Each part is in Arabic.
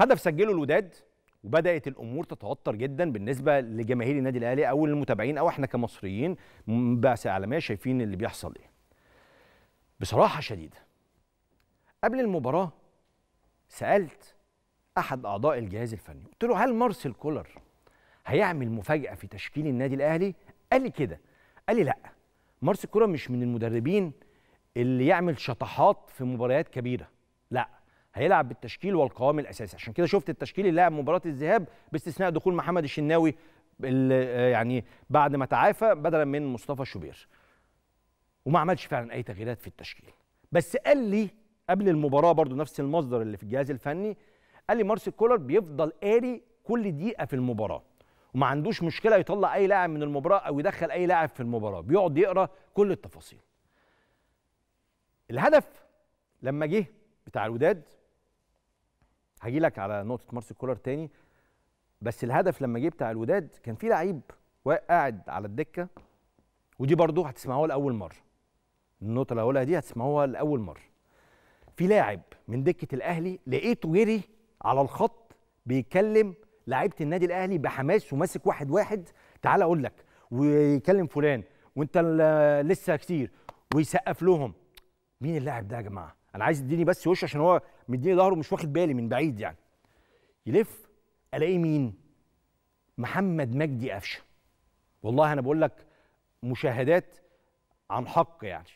هدف سجله الوداد وبدات الامور تتوتر جدا بالنسبه لجماهير النادي الاهلي او المتابعين او احنا كمصريين بعثه اعلاميه شايفين اللي بيحصل ايه بصراحه شديده قبل المباراه سالت احد اعضاء الجهاز الفني قلت له هل مارسيل كولر هيعمل مفاجاه في تشكيل النادي الاهلي قال لي كده قال لي لا مارسيل كولر مش من المدربين اللي يعمل شطحات في مباريات كبيره هيلعب بالتشكيل والقوام الاساسي عشان كده شفت التشكيل اللي لعب مباراه الذهاب باستثناء دخول محمد الشناوي آه، يعني بعد ما تعافى بدلا من مصطفى شوبير وما عملش فعلا اي تغييرات في التشكيل بس قال لي قبل المباراه برضو نفس المصدر اللي في الجهاز الفني قال لي مارسيل كولر بيفضل قاري كل دقيقه في المباراه وما عندوش مشكله يطلع اي لاعب من المباراه او يدخل اي لاعب في المباراه بيقعد يقرا كل التفاصيل الهدف لما جه بتاع الوداد هجي لك على نقطه مارسيل كولر تاني بس الهدف لما جه بتاع الوداد كان في لعيب قاعد على الدكه ودي برضه هتسمعوها لاول مره النقطه اللي هقولها دي هتسمعوها لاول مره في لاعب من دكه الاهلي لقيته جري على الخط بيكلم لعيبه النادي الاهلي بحماس وماسك واحد واحد تعالى اقول لك ويكلم فلان وانت لسه كتير ويسقف لهم مين اللاعب ده يا جماعه انا عايز يديني بس وش عشان هو مديني ظهره مش واخد بالي من بعيد يعني يلف الاقي مين محمد مجدي قفشه والله انا بقول لك مشاهدات عن حق يعني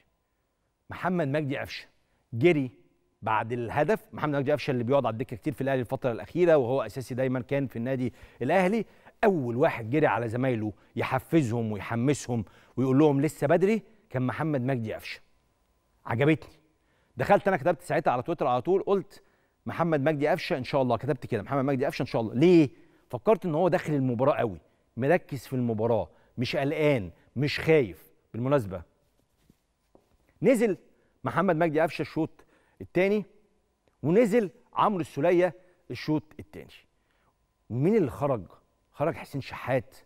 محمد مجدي قفشه جري بعد الهدف محمد مجدي قفشه اللي بيقعد على الدكه كتير في الاهلي الفتره الاخيره وهو اساسي دايما كان في النادي الاهلي اول واحد جري على زمايله يحفزهم ويحمسهم ويقول لهم لسه بدري كان محمد مجدي قفشه عجبتني دخلت انا كتبت ساعتها على تويتر على طول قلت محمد مجدي قفشه ان شاء الله كتبت كده محمد مجدي قفشه ان شاء الله ليه فكرت ان هو داخل المباراه قوي مركز في المباراه مش قلقان مش خايف بالمناسبه نزل محمد مجدي قفشه الشوط الثاني ونزل عمرو السوليه الشوط الثاني ومين اللي خرج خرج حسين شحات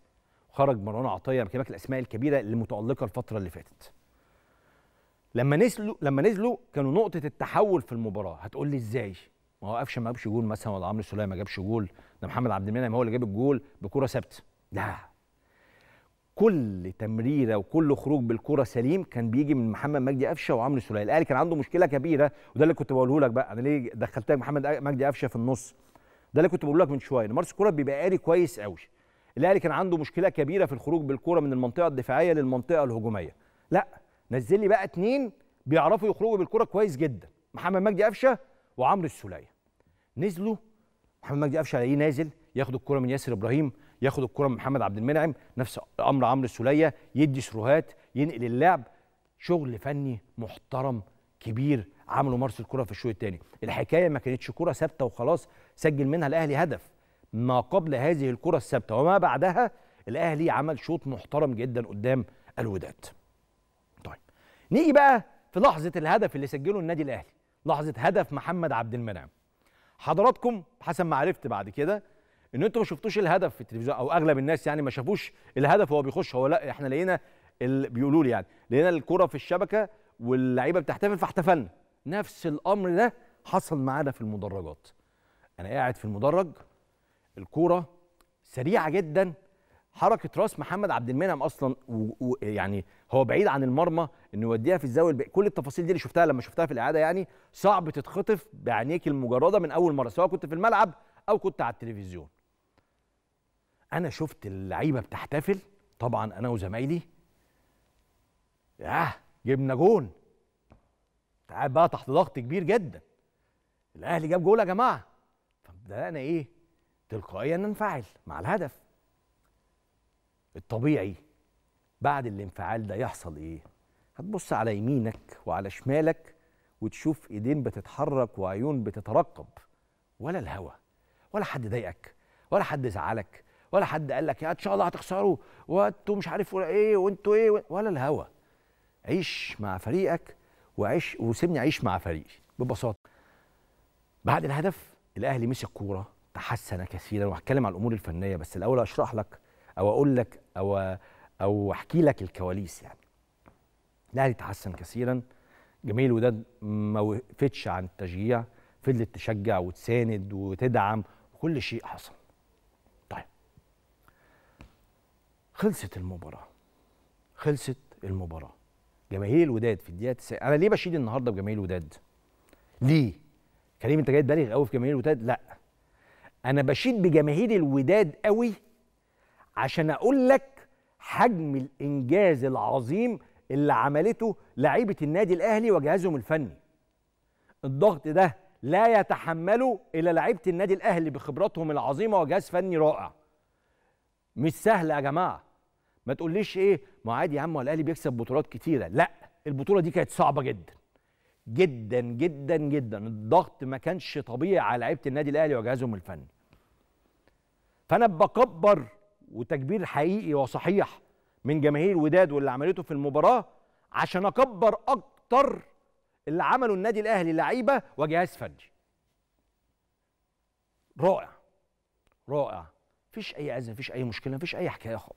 خرج مروان عطيه من الاسماء الكبيره اللي متالقه الفتره اللي فاتت لما نزلوا لما نزلوا كانوا نقطه التحول في المباراه هتقول لي ازاي ما هو قفشه ما جابش جول مثلا ولا عمرو سليم ما جابش جول ده محمد عبد المنعم هو اللي جاب الجول بكره ثابته لا كل تمريره وكل خروج بالكره سليم كان بيجي من محمد مجدي قفشه وعمرو سليم الاهلي كان عنده مشكله كبيره وده اللي كنت بقوله لك بقى انا ليه دخلت لك محمد مجدي قفشه في النص ده اللي كنت بقوله لك من شويه مارس الكره بيبقى قاري كويس قوي الاهلي كان عنده مشكله كبيره في الخروج بالكره من المنطقه الدفاعيه للمنطقه الهجوميه لا نزل لي بقى اتنين بيعرفوا يخرجوا بالكره كويس جدا محمد مجدي قفشه وعمرو السوليه نزلوا محمد مجدي قفشه الاقيه نازل ياخد الكره من ياسر ابراهيم ياخد الكره من محمد عبد المنعم نفس امر عمرو السوليه يدي سروهات ينقل اللعب شغل فني محترم كبير عمله مارس الكره في الشوط الثاني الحكايه ما كانتش كره ثابته وخلاص سجل منها الاهلي هدف ما قبل هذه الكره الثابته وما بعدها الاهلي عمل شوط محترم جدا قدام الوداد نيجي بقى في لحظه الهدف اللي سجله النادي الاهلي لحظه هدف محمد عبد المنعم حضراتكم حسب ما عرفت بعد كده ان انتوا ما شفتوش الهدف في التلفزيون او اغلب الناس يعني ما شافوش الهدف وهو بيخش هو لا احنا لقينا بيقولوا لي يعني لقينا الكره في الشبكه واللعيبه بتحتفل فاحتفلنا نفس الامر ده حصل معانا في المدرجات انا قاعد في المدرج الكوره سريعه جدا حركه راس محمد عبد المنعم اصلا ويعني هو بعيد عن المرمى انه يوديها في الزاويه البعيد كل التفاصيل دي اللي شفتها لما شفتها في الاعاده يعني صعب تتخطف بعينيك المجرده من اول مره سواء كنت في الملعب او كنت على التلفزيون انا شفت اللعيبه بتحتفل طبعا انا وزمايلي ياه جبنا جون قاعد بقى تحت ضغط كبير جدا الاهلي جاب جول يا جماعه فبدانا ايه تلقائيا ننفعل مع الهدف الطبيعي بعد الانفعال ده يحصل ايه هتبص على يمينك وعلى شمالك وتشوف ايدين بتتحرك وعيون بتترقب ولا الهوى ولا حد ضايقك ولا حد زعلك ولا حد قال لك يا ان شاء الله هتخسروا وانتوا مش عارف ولا ايه وانتوا ايه ولا الهوى عيش مع فريقك وعيش وسيبني اعيش مع فريقي ببساطه بعد الهدف الاهلي مسك كوره تحسن كثيرا وهتكلم على الامور الفنيه بس الاول اشرح لك او اقول لك او او احكي لك الكواليس يعني الاهلي تحسن كثيرا جميل وداد ما وقفتش عن التشجيع فضلت تشجع وتساند وتدعم وكل شيء حصل طيب خلصت المباراه خلصت المباراه جماهير الوداد في الدقيقه 90 انا ليه بشيد النهارده بجماهير الوداد ليه كريم انت جاي تبالغ قوي في جماهير الوداد لا انا بشيد بجماهير الوداد قوي عشان اقول لك حجم الانجاز العظيم اللي عملته لعيبه النادي الاهلي وجهازهم الفني الضغط ده لا يتحمله الا لعيبه النادي الاهلي بخبراتهم العظيمه وجهاز فني رائع مش سهل يا جماعه ما تقوليش ايه ما عادي يا عم الاهلي بيكسب بطولات كتيره لا البطوله دي كانت صعبه جدا جدا جدا جدا الضغط ما كانش طبيعي على لعيبه النادي الاهلي وجهازهم الفني فانا بكبر وتكبير حقيقي وصحيح من جماهير الوداد واللي عملته في المباراه عشان اكبر اكتر اللي عمله النادي الاهلي لعيبه وجهاز فني رائع رائع مفيش اي ازمه مفيش اي مشكله مفيش اي حكايه خالص